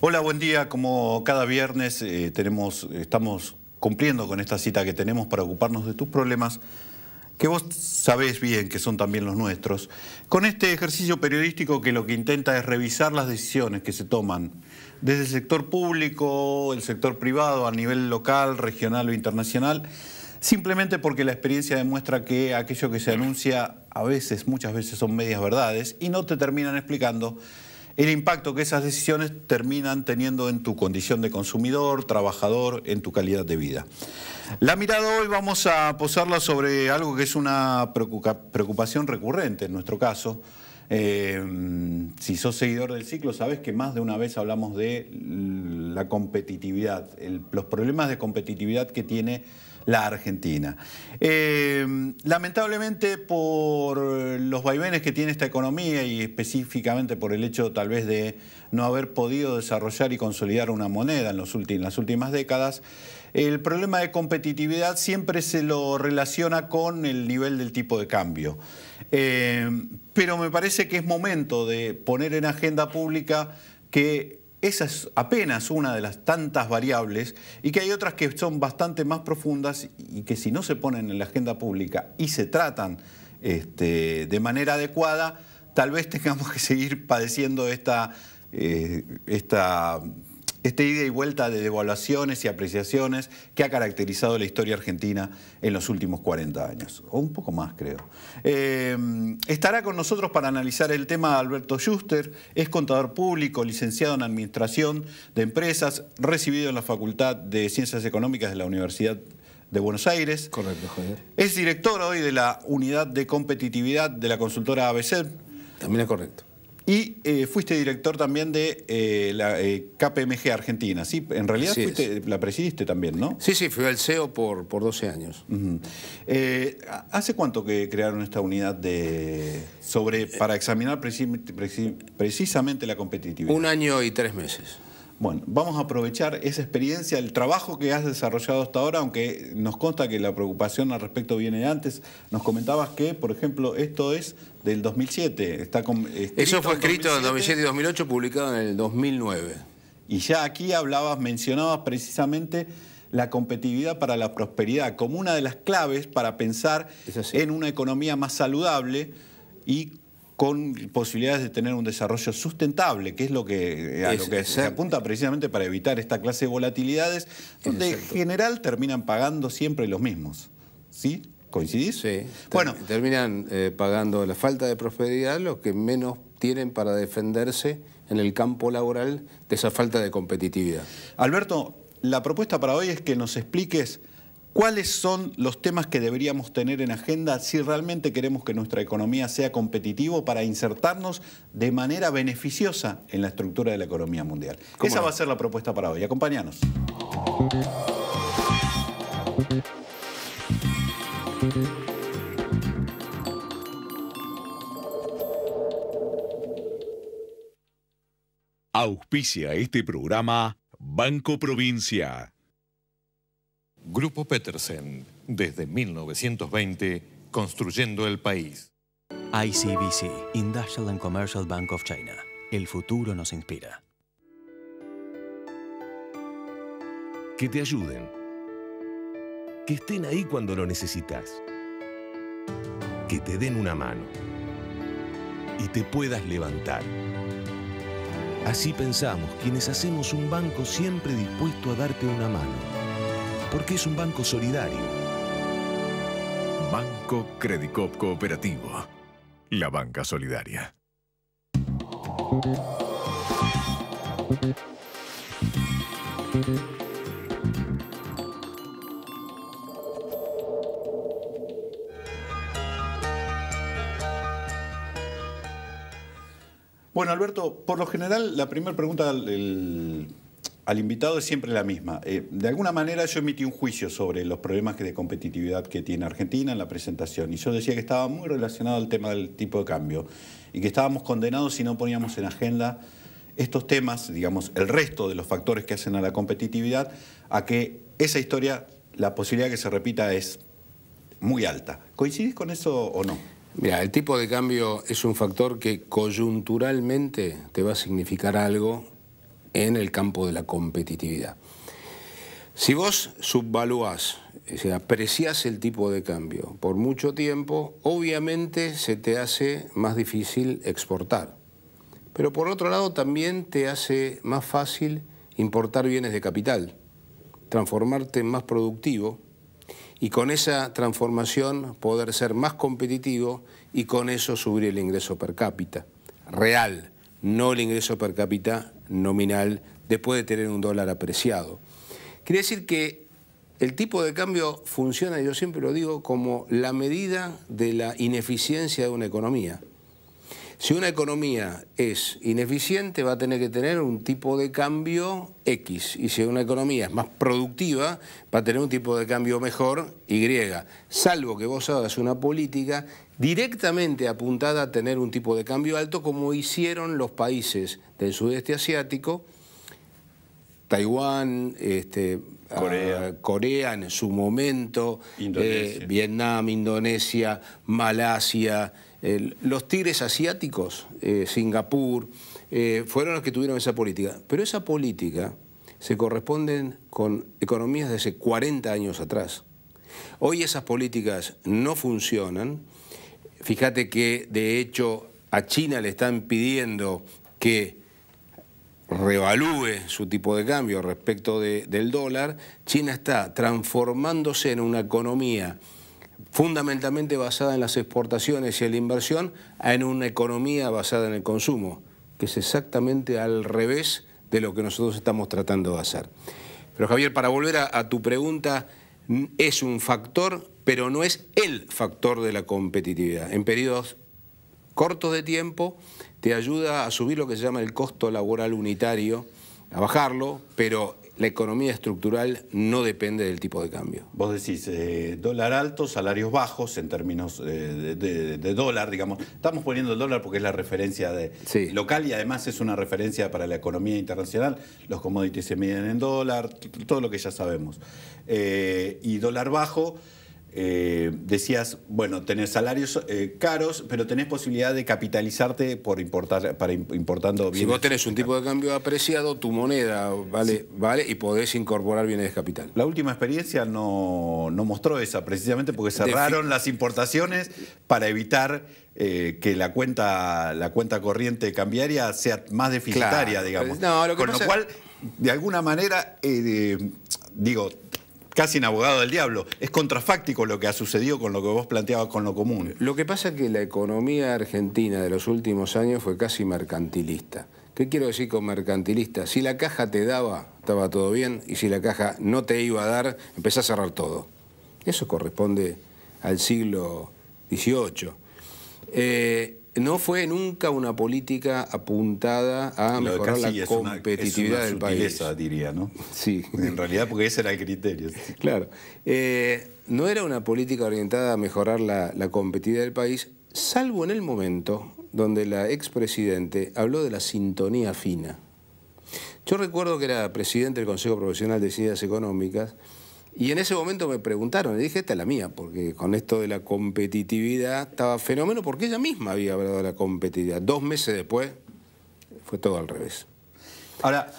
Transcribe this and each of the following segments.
Hola, buen día. Como cada viernes eh, estamos cumpliendo con esta cita que tenemos para ocuparnos de tus problemas, que vos sabés bien que son también los nuestros, con este ejercicio periodístico que lo que intenta es revisar las decisiones que se toman desde el sector público, el sector privado, a nivel local, regional o internacional, simplemente porque la experiencia demuestra que aquello que se anuncia a veces, muchas veces son medias verdades y no te terminan explicando el impacto que esas decisiones terminan teniendo en tu condición de consumidor, trabajador, en tu calidad de vida. La mirada hoy vamos a posarla sobre algo que es una preocupación recurrente en nuestro caso, Em, si sos seguidor del ciclo, sabes que más de una vez hablamos de la competitividad, los problemas de competitividad que tiene la Argentina. Em, lamentablemente por los vaivenes que tiene esta economía y específicamente por el hecho tal vez de no haber podido desarrollar y consolidar una moneda en, los últimos, en las últimas décadas, el problema de competitividad siempre se lo relaciona con el nivel del tipo de cambio. Eh, pero me parece que es momento de poner en agenda pública que esa es apenas una de las tantas variables y que hay otras que son bastante más profundas y que si no se ponen en la agenda pública y se tratan este, de manera adecuada, tal vez tengamos que seguir padeciendo esta, eh, esta esta ida y vuelta de devaluaciones y apreciaciones que ha caracterizado la historia argentina en los últimos 40 años, o un poco más creo. Eh, estará con nosotros para analizar el tema Alberto Schuster, es contador público, licenciado en Administración de Empresas, recibido en la Facultad de Ciencias Económicas de la Universidad de Buenos Aires. Correcto, Javier. Es director hoy de la Unidad de Competitividad de la consultora ABC. También es correcto. Y eh, fuiste director también de eh, la eh, KPMG Argentina, ¿sí? En realidad la presidiste también, ¿no? Sí, sí, fui al CEO por, 12 años. ¿Hace cuánto que crearon esta unidad de sobre para examinar precisamente la competitividad? Un año y tres meses. Bueno, vamos a aprovechar esa experiencia, el trabajo que has desarrollado hasta ahora, aunque nos consta que la preocupación al respecto viene antes. Nos comentabas que, por ejemplo, esto es del 2007. Está eh, Eso fue escrito en 2007. 2007 y 2008, publicado en el 2009. Y ya aquí hablabas, mencionabas precisamente la competitividad para la prosperidad como una de las claves para pensar en una economía más saludable y con posibilidades de tener un desarrollo sustentable, que es lo que, eh, se apunta precisamente para evitar esta clase de volatilidades, donde en general terminan pagando siempre los mismos. ¿Sí? ¿Coincidís? Sí. Bueno. Terminan eh, pagando la falta de prosperidad los que menos tienen para defenderse en el campo laboral de esa falta de competitividad. Alberto, la propuesta para hoy es que nos expliques cuáles son los temas que deberíamos tener en agenda si realmente queremos que nuestra economía sea competitiva para insertarnos de manera beneficiosa en la estructura de la economía mundial. Esa va a ser la propuesta para hoy. Acompáñanos. Auspicia este programa Banco Provincia. Grupo Petersen, desde 1920, construyendo el país. ICBC, Industrial and Commercial Bank of China. El futuro nos inspira. Que te ayuden. Que estén ahí cuando lo necesitas. Que te den una mano. Y te puedas levantar. Así pensamos quienes hacemos un banco siempre dispuesto a darte una mano porque es un banco solidario. Banco Credicop Cooperativo. La banca solidaria. Bueno, Alberto, por lo general, la primera pregunta del al invitado es siempre la misma. Eh, de alguna manera yo emití un juicio sobre los problemas de competitividad que tiene Argentina en la presentación y yo decía que estaba muy relacionado al tema del tipo de cambio y que estábamos condenados si no poníamos en agenda estos temas, digamos, el resto de los factores que hacen a la competitividad, a que esa historia, la posibilidad que se repita es muy alta. ¿Coincidís con eso o no? Mira, el tipo de cambio es un factor que coyunturalmente te va a significar algo en el campo de la competitividad. Si vos subvaluás, es decir, apreciás el tipo de cambio por mucho tiempo, obviamente se te hace más difícil exportar. Pero por otro lado también te hace más fácil importar bienes de capital, transformarte en más productivo y con esa transformación poder ser más competitivo y con eso subir el ingreso per cápita real, no el ingreso per cápita nominal después de tener un dólar apreciado. Quiere decir que el tipo de cambio funciona, yo siempre lo digo, como la medida de la ineficiencia de una economía. Si una economía es ineficiente, va a tener que tener un tipo de cambio X. Y si una economía es más productiva, va a tener un tipo de cambio mejor, Y. Salvo que vos hagas una política directamente apuntada a tener un tipo de cambio alto como hicieron los países del sudeste asiático, Taiwán, este, ah, Corea. en su momento, eh, Vietnam, Indonesia, Malasia, los tigres asiáticos, eh, Singapur, eh, fueron los que tuvieron esa política. Pero esa política se corresponde con economías de hace 40 años atrás. Hoy esas políticas no funcionan. Fíjate que de hecho a China le están pidiendo que revalúe su tipo de cambio respecto del dólar, China está transformándose en una economía fundamentalmente basada en las exportaciones y en la inversión, en una economía basada en el consumo, que es exactamente al revés de lo que nosotros estamos tratando de hacer. Pero Javier, para volver a, a tu pregunta, es un factor pero no es el factor de la competitividad. En periodos cortos de tiempo te ayuda a subir lo que se llama el costo laboral unitario, a bajarlo, pero la economía estructural no depende del tipo de cambio. Vos decís, eh, dólar alto, salarios bajos en términos eh, de, dólar, digamos. Estamos poniendo el dólar porque es la referencia de, local y además es una referencia para la economía internacional. Los commodities se miden en dólar, todo lo que ya sabemos. Eh, y dólar bajo eh, decías, bueno, tenés salarios eh, caros, pero tenés posibilidad de capitalizarte por importar, para importando bienes. Si vos tenés un tipo de cambio apreciado, tu moneda vale, vale y podés incorporar bienes de capital. La última experiencia no, no mostró esa, precisamente porque cerraron las importaciones para evitar eh, que la cuenta, la cuenta corriente cambiaria sea más deficitaria, digamos. No, lo Con lo cual, de alguna manera, digo, casi en abogado del diablo. Es contrafáctico lo que ha sucedido con lo que vos planteabas con lo común. Lo que pasa es que la economía argentina de los últimos años fue casi mercantilista. ¿Qué quiero decir con mercantilista? Si la caja te daba, estaba todo bien, y si la caja no te iba a dar, empezás a cerrar todo. Eso corresponde al siglo XVIII no fue nunca una política apuntada a mejorar la competitividad del país. diría, ¿no? Sí. En realidad, porque ese era el criterio. Claro. Eh, no era una política orientada a mejorar la, la competitividad del país, salvo en el momento donde la expresidente habló de la sintonía fina. Yo recuerdo que era presidente del Consejo Profesional de Ciencias Económicas y en ese momento me preguntaron, le dije, esta es la mía, porque con esto de la competitividad estaba fenómeno, porque ella misma había hablado de la competitividad. Dos meses después fue todo al revés. Ahora,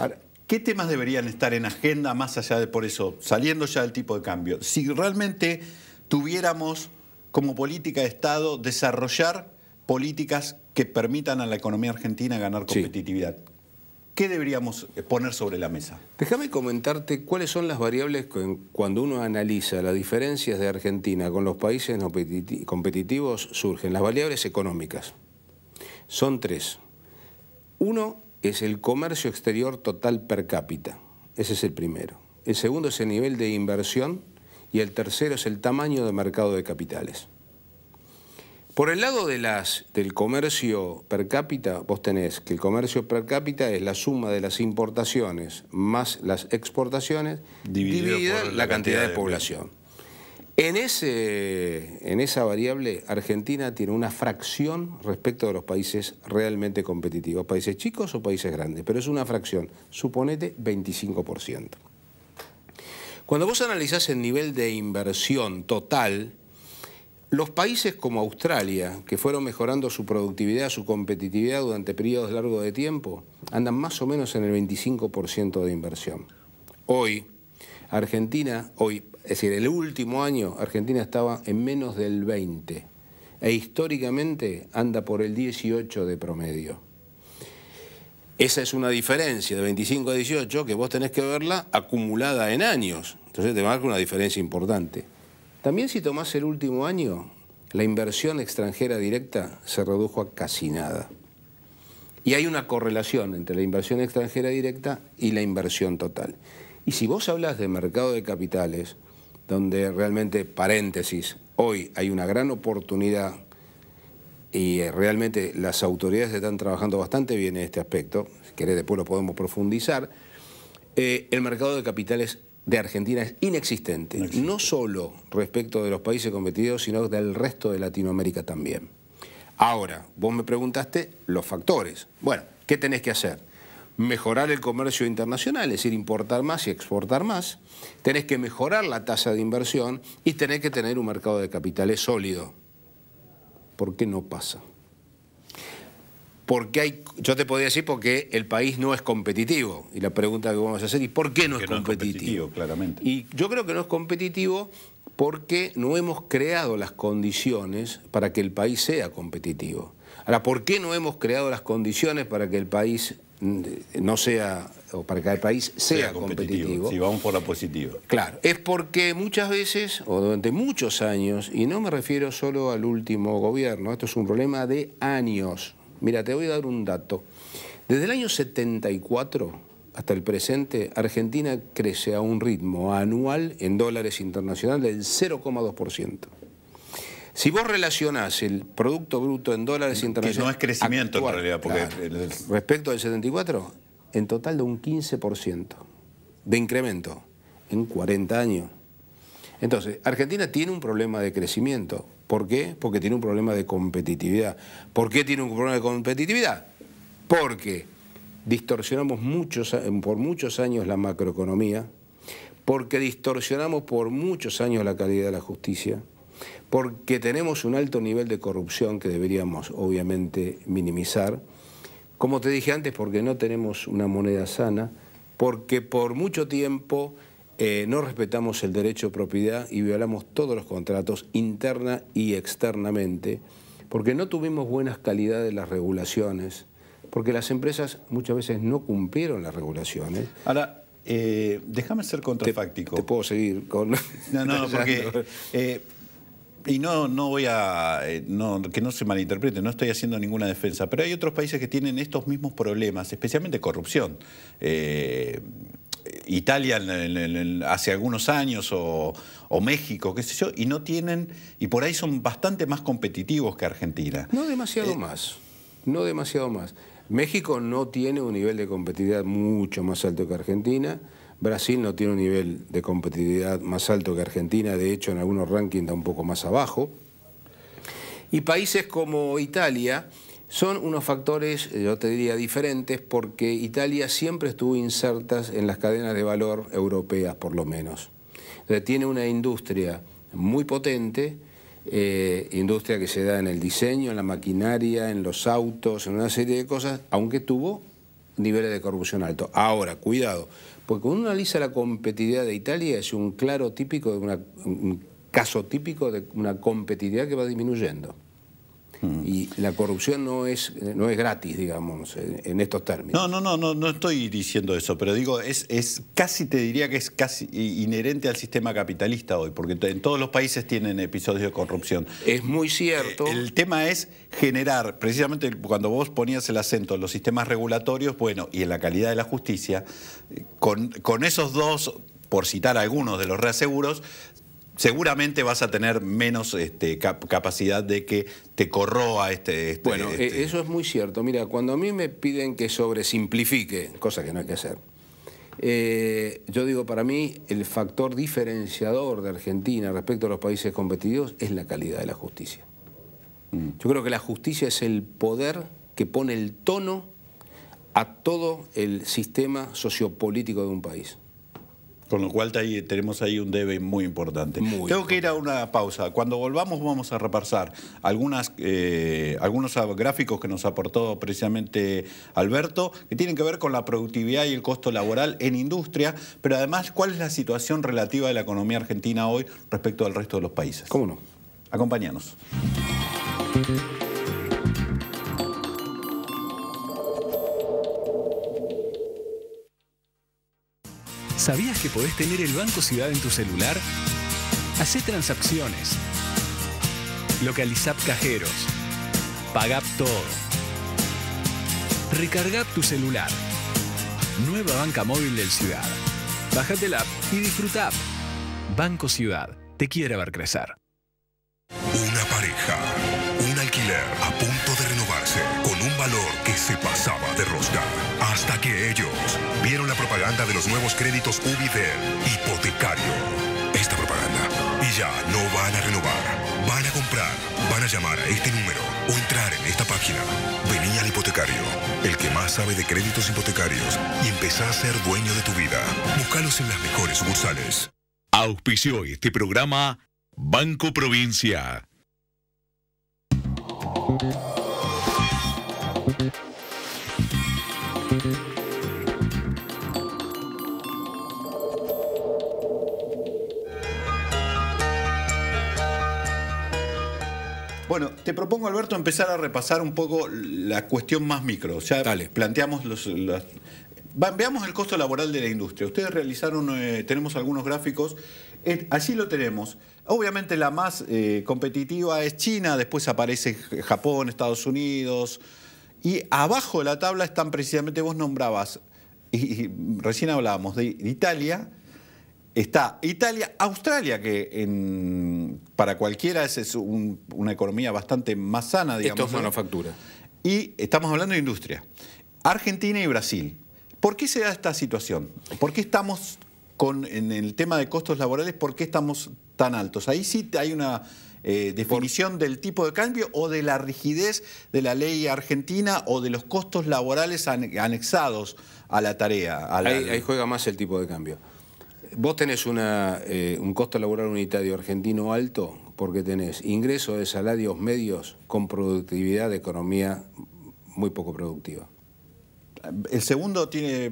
¿qué temas deberían estar en agenda más allá de por eso, saliendo ya del tipo de cambio? Si realmente tuviéramos como política de Estado desarrollar políticas que permitan a la economía argentina ganar competitividad. ¿Qué deberíamos eh, poner sobre la mesa? Déjame comentarte cuáles son las variables cuando uno analiza las diferencias de Argentina con los países competitivos surgen. Las variables económicas. Son tres. Uno es el comercio exterior total per cápita. Ese es el primero. El segundo es el nivel de inversión y el tercero es el tamaño de mercado de capitales. Por el lado del comercio per cápita, vos tenés que el comercio per cápita es la suma de las importaciones más las exportaciones dividida la, la, cantidad, de, población. En, ese, en esa variable, Argentina tiene una fracción respecto de los países realmente competitivos, países chicos o países grandes, pero es una fracción, suponete 25%. Cuando vos analizás el nivel de inversión total, los países como Australia, que fueron mejorando su productividad, su competitividad durante periodos largos de tiempo, andan más o menos en el 25% de inversión. Hoy, Argentina, hoy, es decir, el último año, Argentina estaba en menos del 20% e históricamente anda por el 18 de promedio. Esa es una diferencia de 25 a 18 que vos tenés que verla acumulada en años. Entonces te marca una diferencia importante. También si tomás el último año, la inversión extranjera directa se redujo a casi nada. Y hay una correlación entre la inversión extranjera directa y la inversión total. Y si vos hablas de mercado de capitales, donde realmente, paréntesis, hoy hay una gran oportunidad y eh, realmente las autoridades están trabajando bastante bien en este aspecto, si querés después lo podemos profundizar, eh, el mercado de capitales de Argentina es inexistente, no solo respecto de los países competidos, sino del resto de Latinoamérica también. Ahora, vos me preguntaste los factores. Bueno, ¿qué tenés que hacer? Mejorar el comercio internacional, es decir, importar más y exportar más. Tenés que mejorar la tasa de inversión y tenés que tener un mercado de capitales sólido. ¿Por qué no pasa? porque hay, yo te podría decir porque el país no es competitivo. Y la pregunta que vamos a hacer, es por qué no, es, competitivo? Claramente. Y yo creo que no es competitivo porque no hemos creado las condiciones para que el país sea competitivo. Ahora, ¿por qué no hemos creado las condiciones para que el país mm, no sea, o para que el país sea, competitivo, competitivo, Si vamos por la positiva. Claro, es porque muchas veces, o durante muchos años, y no me refiero solo al último gobierno, esto es un problema de años, Mira, te voy a dar un dato. Desde el año 74 hasta el presente, Argentina crece a un ritmo anual en dólares internacionales del 0,2%. Si vos relacionás el Producto Bruto en dólares internacionales... Que no es crecimiento en realidad, porque... Respecto al 74, en total de un 15% de incremento en 40 años. Entonces, Argentina tiene un problema de crecimiento, ¿Por qué? Porque tiene un problema de competitividad. ¿Por qué tiene un problema de competitividad? Porque distorsionamos por muchos años la macroeconomía, porque distorsionamos por muchos años la calidad de la justicia, porque tenemos un alto nivel de corrupción que deberíamos obviamente minimizar, como te dije antes, porque no tenemos una moneda sana, porque por mucho tiempo eh, no respetamos el derecho de propiedad y violamos todos los contratos interna y externamente, porque no tuvimos buenas calidades de las regulaciones, porque las empresas muchas veces no cumplieron las regulaciones. Ahora, eh, déjame ser contrafáctico. Te, puedo seguir con... No, no, porque... Eh, y no, no voy a. que no se malinterprete, no estoy haciendo ninguna defensa, pero hay otros países que tienen estos mismos problemas, especialmente corrupción. Eh, Italia hace algunos años o, México, qué sé yo, y no tienen, y por ahí son bastante más competitivos que Argentina. No demasiado eh, más, no demasiado más. México no tiene un nivel de competitividad mucho más alto que Argentina. Brasil no tiene un nivel de competitividad más alto que Argentina, de hecho en algunos rankings está un poco más abajo. Y países como Italia, son unos factores, eh, yo te diría, diferentes porque Italia siempre estuvo inserta en las cadenas de valor europeas, por lo menos. tiene una industria muy potente, eh, industria que se da en el diseño, en la maquinaria, en los autos, en una serie de cosas, aunque tuvo niveles de corrupción altos. Ahora, cuidado, porque cuando uno analiza la competitividad de Italia es un claro típico, de un caso típico de una competitividad que va disminuyendo. Mm. Y la corrupción no es, no es gratis, digamos, en estos términos. No, no, no, no, no estoy diciendo eso, pero digo, es, es casi, te diría que es casi inherente al sistema capitalista hoy, porque en todos los países tienen episodios de corrupción. Es muy cierto. Eh, el tema es generar, precisamente cuando vos ponías el acento en los sistemas regulatorios, bueno, y en la calidad de la justicia, eh, con, con esos dos por citar algunos de los reaseguros, seguramente vas a tener menos este, capacidad de que te corroa este... este bueno, e, este eso es muy cierto. Mira, cuando a mí me piden que sobresimplifique, cosa que no hay que hacer, eh, yo digo, para mí el factor diferenciador de Argentina respecto a los países competidos, es la calidad de la justicia. Mm. Yo creo que la justicia es el poder que pone el tono a todo el sistema sociopolítico de un país. Con lo cual tenemos ahí un debe muy importante. Tengo que ir a una pausa. Cuando volvamos vamos a repasar algunas, eh, algunos gráficos que nos aportó precisamente Alberto, que tienen que ver con la productividad y el costo laboral en industria, pero además cuál es la situación relativa de la economía argentina hoy respecto al resto de los países. ¿Cómo no? Acompáñanos. ¿Sabías que podés tener el Banco Ciudad en tu celular? Hacé transacciones. Localiza cajeros. Paga todo. Recargá tu celular. Nueva banca móvil del Ciudad. Bájate la app y disfruta. Banco Ciudad. Te quiere ver crecer. valor que se pasaba de rosca. Hasta que ellos vieron la propaganda de los nuevos créditos Ubidel hipotecario. Esta propaganda. Y ya no van a renovar. Van a comprar. Van a llamar a este número o entrar en esta página. Vení al hipotecario, el que más sabe de créditos hipotecarios y empezá a ser dueño de tu vida. Búscalos en las mejores sucursales. Auspició este programa Banco Provincia. Bueno, te propongo, Alberto, empezar a repasar un poco la cuestión más micro. Ya Dale. planteamos los, Veamos el costo laboral de la industria. Ustedes realizaron, eh, tenemos algunos gráficos, Así allí lo tenemos. Obviamente la más eh, competitiva es China, después aparece Japón, Estados Unidos, y abajo de la tabla están precisamente, vos nombrabas, y, recién hablábamos de Italia, está Italia, Australia, que para cualquiera es, una economía bastante más sana, digamos. Esto es manufactura. Y estamos hablando de industria. Argentina y Brasil. ¿Por qué se da esta situación? ¿Por qué estamos con, en el tema de costos laborales, por qué estamos tan altos? Ahí sí hay una eh, definición del tipo de cambio o de la rigidez de la ley argentina o de los costos laborales anexados a la tarea. Ahí, juega más el tipo de cambio. Vos tenés eh, un costo laboral unitario argentino alto porque tenés ingresos de salarios medios con productividad de economía muy poco productiva el segundo tiene,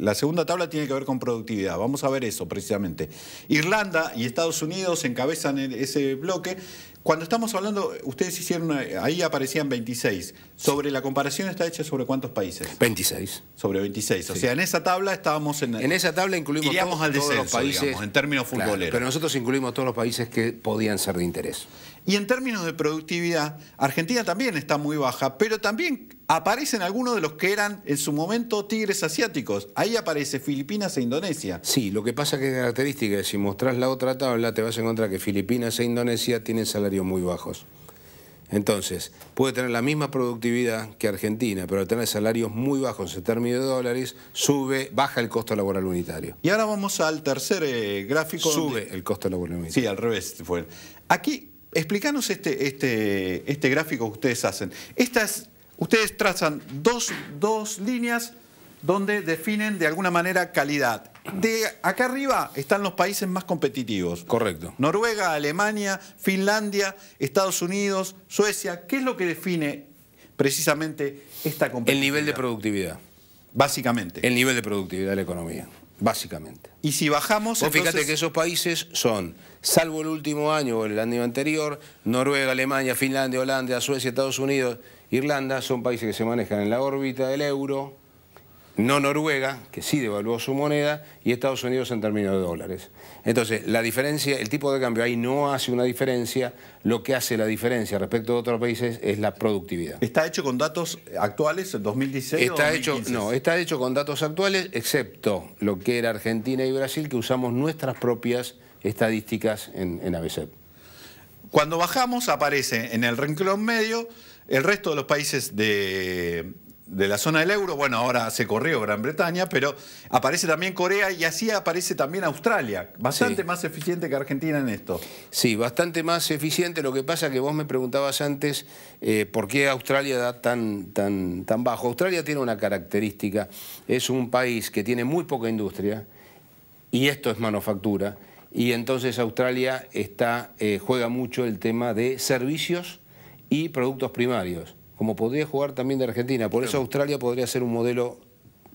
la segunda tabla tiene que ver con productividad. Vamos a ver eso precisamente. Irlanda y Estados Unidos encabezan ese bloque. Cuando estamos hablando, ustedes hicieron, ahí aparecían 26. Sobre la comparación está hecha sobre cuántos países? 26. Sobre 26. O sea, en esa tabla estábamos en... En esa tabla incluimos al los países, en términos futboleros. pero nosotros incluimos todos los países que podían ser de interés. Y en términos de productividad, Argentina también está muy baja, pero también aparecen algunos de los que eran en su momento tigres asiáticos. Ahí aparece Filipinas e Indonesia. Sí, lo que pasa que característica si mostrás la otra tabla te vas a encontrar que Filipinas e Indonesia tienen salarios muy bajos. Entonces, puede tener la misma productividad que Argentina, pero tener salarios muy bajos en términos de dólares, sube, baja el costo laboral unitario. Y ahora vamos al tercer eh, gráfico. Sube el costo laboral unitario. Sí, al revés fue. Aquí, explícanos este, este, este gráfico que ustedes hacen. Esta es ustedes trazan dos, líneas donde definen de alguna manera calidad. De acá arriba están los países más competitivos. Correcto. Noruega, Alemania, Finlandia, Estados Unidos, Suecia. ¿Qué es lo que define precisamente esta competencia? El nivel de productividad. Básicamente. El nivel de productividad de la economía, básicamente. Y si bajamos... fíjate que esos países son, salvo el último año o el año anterior, Noruega, Alemania, Finlandia, Holanda, Suecia, Estados Unidos, Irlanda, son países que se manejan en la órbita del euro, no Noruega, que sí devaluó su moneda, y Estados Unidos en términos de dólares. Entonces, la diferencia, el tipo de cambio ahí no hace una diferencia, lo que hace la diferencia respecto a otros países es la productividad. ¿Está hecho con datos actuales, 2016 está o Hecho, no, está hecho con datos actuales, excepto lo que era Argentina y Brasil, que usamos nuestras propias estadísticas en, en ABC. Cuando bajamos aparece en el renglón medio el resto de los países de, la zona del euro, bueno, ahora se corrió Gran Bretaña, pero aparece también Corea y así aparece también Australia, bastante más eficiente que Argentina en esto. Sí, bastante más eficiente, lo que pasa es que vos me preguntabas antes eh, por qué Australia da tan, tan, tan bajo. Australia tiene una característica, es un país que tiene muy poca industria y esto es manufactura, y entonces Australia está, eh, juega mucho el tema de servicios y productos primarios, como podría jugar también de Argentina. Por eso Australia podría ser un modelo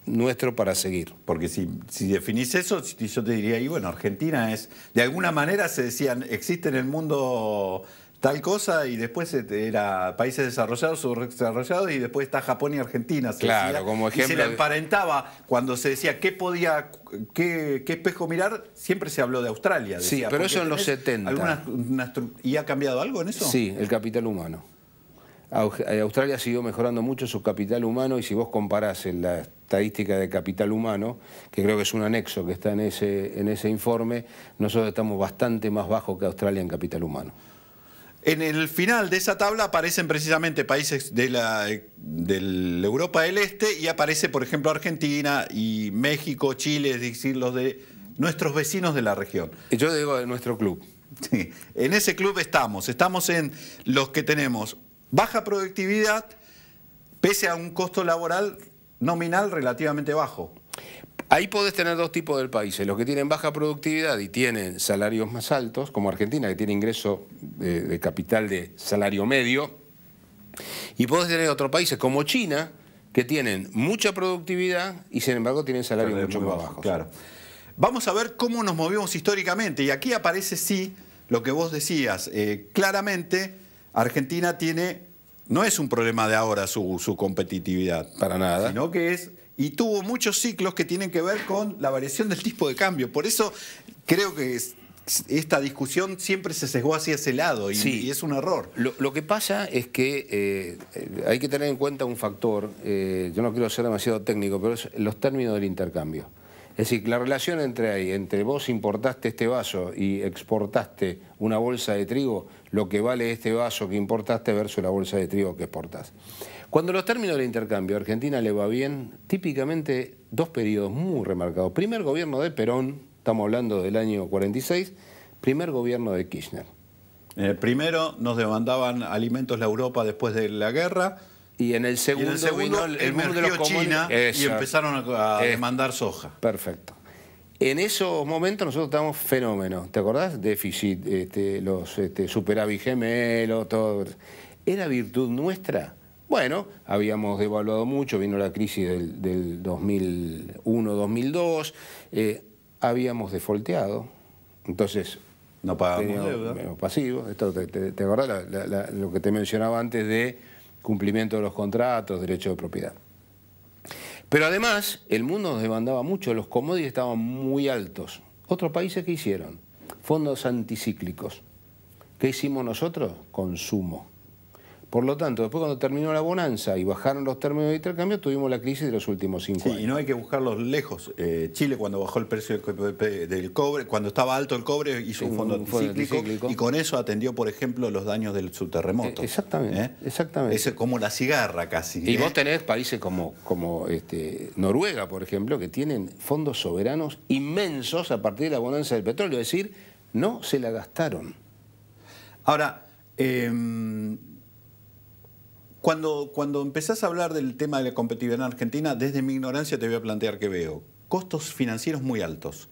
nuestro para seguir. Porque si, si, definís eso, yo te diría, y bueno, Argentina es, de alguna manera se decían, existe en el mundo tal cosa y después este, era países desarrollados, subdesarrollados y después está Japón y Argentina. claro, como ejemplo. Y se le emparentaba cuando se decía qué podía, qué, qué espejo mirar, siempre se habló de Australia. sí, pero eso en los 70. ¿Y ha cambiado algo en eso? Sí, el capital humano. Eh, Australia ha siguió mejorando mucho su capital humano y si vos comparás en la estadística de capital humano, que creo que es un anexo que está en ese, en ese informe, nosotros estamos bastante más bajo que Australia en capital humano. En el final de esa tabla aparecen precisamente países de la eh, Europa del Este y aparece, por ejemplo, Argentina y México, Chile, es decir, los de nuestros vecinos de la región. Yo digo de nuestro club. En ese club estamos, estamos en los que tenemos baja productividad, pese a un costo laboral nominal relativamente bajo. Ahí podés tener dos tipos de países, eh, los que tienen baja productividad y tienen salarios más altos, como Argentina, que tiene ingreso de, capital de salario medio, y podés tener otros países como China, que tienen mucha productividad y sin embargo tienen salarios mucho más bajos. Claro. Vamos a ver cómo nos movimos históricamente, y aquí aparece sí lo que vos decías, eh, claramente Argentina tiene no es un problema de ahora su, su, competitividad. Para nada. Sino que es y tuvo muchos ciclos que tienen que ver con la variación del tipo de cambio. Por eso creo que esta discusión siempre se sesgó hacia ese lado y, es un error. Lo, que pasa es que eh, hay que tener en cuenta un factor, eh, yo no quiero ser demasiado técnico, pero es los términos del intercambio. Es decir, la relación entre ahí, entre vos importaste este vaso y exportaste una bolsa de trigo, lo que vale este vaso que importaste versus la bolsa de trigo que exportás. Cuando los términos del intercambio a Argentina le va bien, típicamente dos periodos muy remarcados. Primer gobierno de Perón, estamos hablando del año 46, primer gobierno de Kirchner. el eh, primero nos demandaban alimentos la Europa después de la guerra. Y en el segundo, el mundo de China y empezaron a, demandar soja. Perfecto. En esos momentos nosotros estábamos fenómenos, ¿te acordás? Déficit, este, los este, superávit gemelo, todo. Era virtud nuestra bueno, habíamos devaluado mucho, vino la crisis del, 2001-2002, eh, habíamos defolteado, entonces... No pagábamos deuda. Pasivos, esto, te, te, lo que te mencionaba antes de cumplimiento de los contratos, derecho de propiedad. Pero además, el mundo nos demandaba mucho, los commodities estaban muy altos. Otros países que hicieron, fondos anticíclicos. ¿Qué hicimos nosotros? Consumo. Por lo tanto, después cuando terminó la bonanza y bajaron los términos de intercambio, tuvimos la crisis de los últimos cinco años. Y no hay que buscarlos lejos. Eh, Chile, cuando bajó el precio del cobre, cuando estaba alto el cobre, hizo un fondo, de y con eso atendió, por ejemplo, los daños del subterremoto. E, exactamente, ¿Eh? exactamente. Es como la cigarra casi. Y ¿eh? vos tenés países como, este, Noruega, por ejemplo, que tienen fondos soberanos inmensos a partir de la bonanza del petróleo. Es decir, no se la gastaron. Ahora... Em, cuando, cuando empezás a hablar del tema de la competitividad en Argentina, desde mi ignorancia te voy a plantear que veo costos financieros muy altos,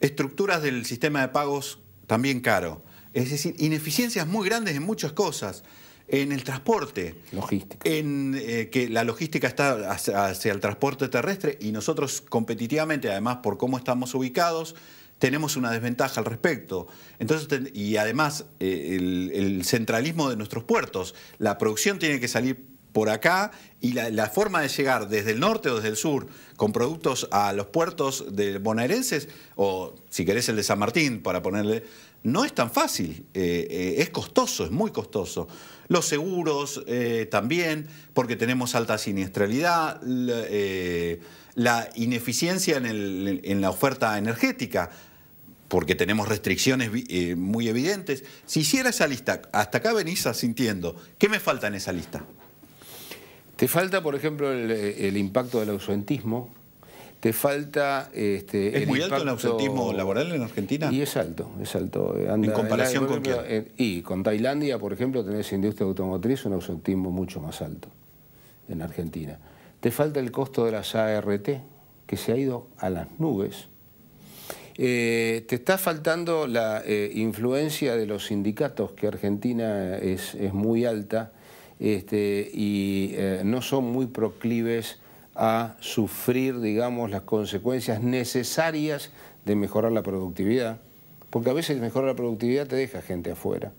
estructuras del sistema de pagos también caro, es decir, ineficiencias muy grandes en muchas cosas, en el transporte, logística. en eh, que la logística está hacia el transporte terrestre y nosotros competitivamente, además por cómo estamos ubicados, tenemos una desventaja al respecto. Entonces, y además, eh, el, centralismo de nuestros puertos. La producción tiene que salir por acá y la, forma de llegar desde el norte o desde el sur con productos a los puertos de bonaerenses, o si querés el de San Martín, para ponerle, no es tan fácil. Eh, eh, es costoso, es muy costoso. Los seguros también, porque tenemos alta siniestralidad la ineficiencia en, la oferta energética porque tenemos restricciones eh, muy evidentes. Si hiciera esa lista, hasta acá venís asintiendo, ¿qué me falta en esa lista? Te falta, por ejemplo, el, impacto del ausentismo, te falta... Este, ¿Es muy alto el ausentismo laboral en Argentina? Y es alto, es alto. Eh, ¿En comparación con quién? y con Tailandia, por ejemplo, tenés industria automotriz, un ausentismo mucho más alto en Argentina. Te falta el costo de las ART, que se ha ido a las nubes. Eh, ¿Te está faltando la eh, influencia de los sindicatos, que Argentina es, muy alta este, y eh, no son muy proclives a sufrir, digamos, las consecuencias necesarias de mejorar la productividad? Porque a veces mejorar la productividad te deja gente afuera.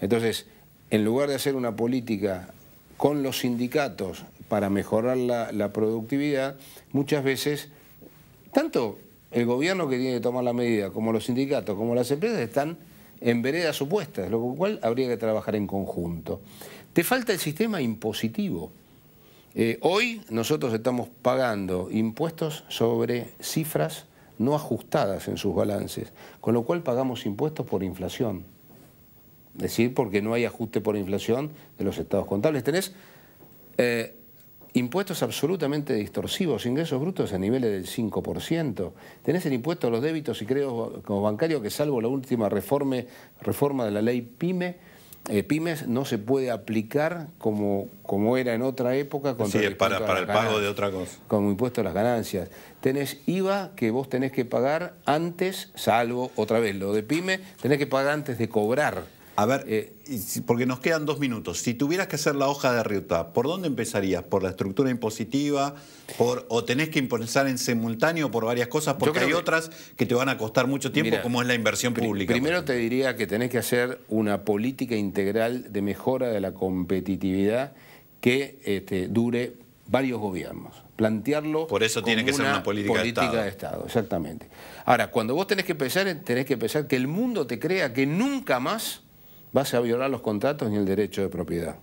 Entonces, en lugar de hacer una política con los sindicatos para mejorar la productividad, muchas veces, tanto el gobierno que tiene que tomar la medida, como los sindicatos, como las empresas, están en veredas opuestas, lo cual habría que trabajar en conjunto. Te falta el sistema impositivo. Eh, hoy nosotros estamos pagando impuestos sobre cifras no ajustadas en sus balances, con lo cual pagamos impuestos por inflación. Es decir, porque no hay ajuste por inflación de los estados contables. Tenés eh, impuestos absolutamente distorsivos, ingresos brutos a niveles del 5%. Tenés el impuesto a los débitos y créditos como bancario que salvo la última reforma, reforma de la ley PYME, eh, pymes no se puede aplicar como, como era en otra época sí, para, el pago de otra cosa. Como impuesto a las ganancias. Tenés IVA que vos tenés que pagar antes, salvo otra vez lo de pyme, tenés que pagar antes de cobrar. A ver, eh, porque nos quedan dos minutos. Si tuvieras que hacer la hoja de ruta, ¿por dónde empezarías? ¿Por la estructura impositiva? ¿O tenés que impulsar en simultáneo por varias cosas? Porque hay otras que te van a costar mucho tiempo, como es la inversión pública. Primero te diría que tenés que hacer una política integral de mejora de la competitividad que este, dure varios gobiernos. Plantearlo. Por eso tiene que ser una política, de, Estado. de, Estado. Exactamente. Ahora, cuando vos tenés que pensar, tenés que pensar que el mundo te crea que nunca más vas a violar los contratos ni el derecho de propiedad.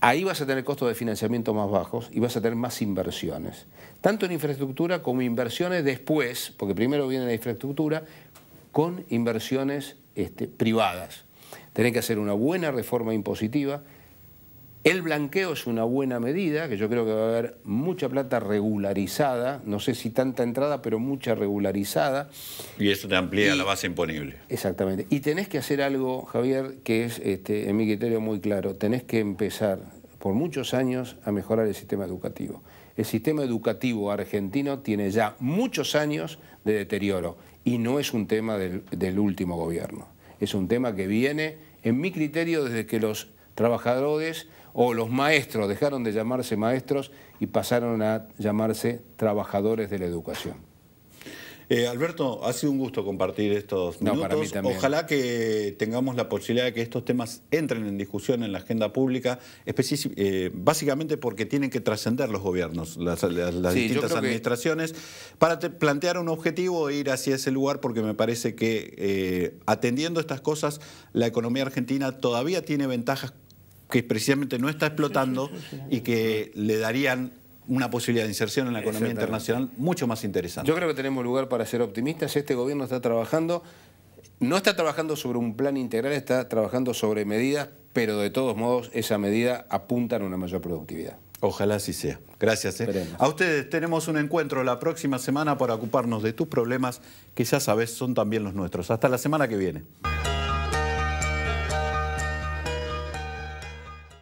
Ahí vas a tener costos de financiamiento más bajos y vas a tener más inversiones, tanto en infraestructura como inversiones después, porque primero viene la infraestructura, con inversiones este, privadas. Tenés que hacer una buena reforma impositiva, el blanqueo es una buena medida, que yo creo que va a haber mucha plata regularizada, no sé si tanta entrada, pero mucha regularizada. Y eso te amplía la base imponible. Exactamente. Y tenés que hacer algo, Javier, que es, este, en mi criterio, muy claro. Tenés que empezar por muchos años a mejorar el sistema educativo. El sistema educativo argentino tiene ya muchos años de deterioro y no es un tema del último gobierno. Es un tema que viene, en mi criterio, desde que los trabajadores o los maestros dejaron de llamarse maestros y pasaron a llamarse trabajadores de la educación. Eh, Alberto, ha sido un gusto compartir estos minutos. No, Ojalá que tengamos la posibilidad de que estos temas entren en discusión en la agenda pública, eh, básicamente porque tienen que trascender los gobiernos, las, distintas administraciones, para plantear un objetivo e ir hacia ese lugar, porque me parece que eh, atendiendo estas cosas, la economía argentina todavía tiene ventajas que precisamente no está explotando y que le darían una posibilidad de inserción en la economía internacional mucho más interesante. Yo creo que tenemos lugar para ser optimistas. Este gobierno está trabajando, no está trabajando sobre un plan integral, está trabajando sobre medidas, pero de todos modos esa medida apunta a una mayor productividad. Ojalá así sea. Gracias. ¿eh? A ustedes tenemos un encuentro la próxima semana para ocuparnos de tus problemas, que ya sabes son también los nuestros. Hasta la semana que viene.